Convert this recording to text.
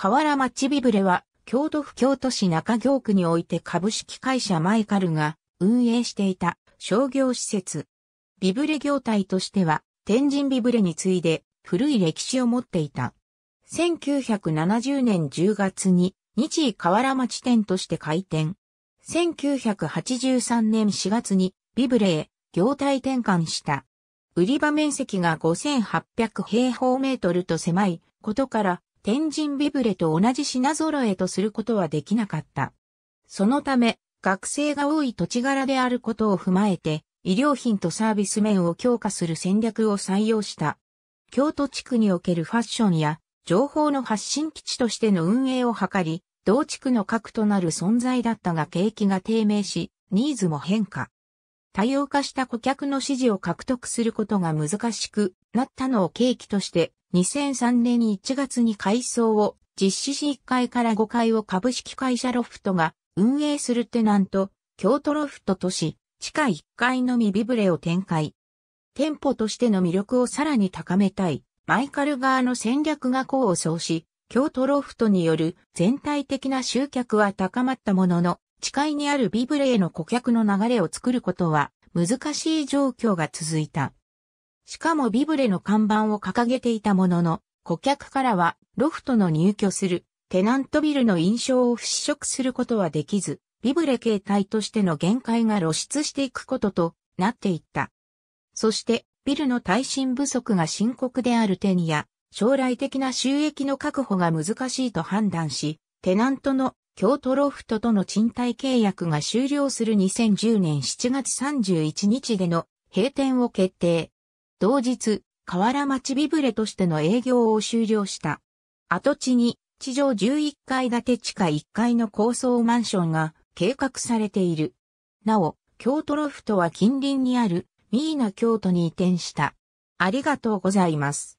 河原町ビブレは、京都府京都市中京区において株式会社マイカルが運営していた商業施設。ビブレ業態としては、天神ビブレに次いで古い歴史を持っていた。1970年10月に日井河原町店として開店。1983年4月にビブレへ業態転換した。売り場面積が5800平方メートルと狭いことから天神ビブレと同じ品揃えとすることはできなかった。そのため、学生が多い土地柄であることを踏まえて、医療品とサービス面を強化する戦略を採用した。京都地区におけるファッションや情報の発信基地としての運営を図り、同地区の核となる存在だったが景気が低迷し、ニーズも変化。多様化した顧客の支持を獲得することが難しく、なったのを契機として、2003年1月に改装を実施し1階から5階を株式会社ロフトが運営するテナント、京都ロフト都市、地下1階のみビブレを展開。店舗としての魅力をさらに高めたい、マイカル側の戦略が功を奏し、京都ロフトによる全体的な集客は高まったものの、地下にあるビブレへの顧客の流れを作ることは難しい状況が続いた。しかもビブレの看板を掲げていたものの、顧客からはロフトの入居するテナントビルの印象を払拭することはできず、ビブレ形態としての限界が露出していくこととなっていった。そして、ビルの耐震不足が深刻であるにや、将来的な収益の確保が難しいと判断し、テナントの京都ロフトとの賃貸契約が終了する2010年7月31日での閉店を決定。同日、河原町ビブレとしての営業を終了した。跡地に地上11階建て地下1階の高層マンションが計画されている。なお、京都ロフトは近隣にあるミーナ京都に移転した。ありがとうございます。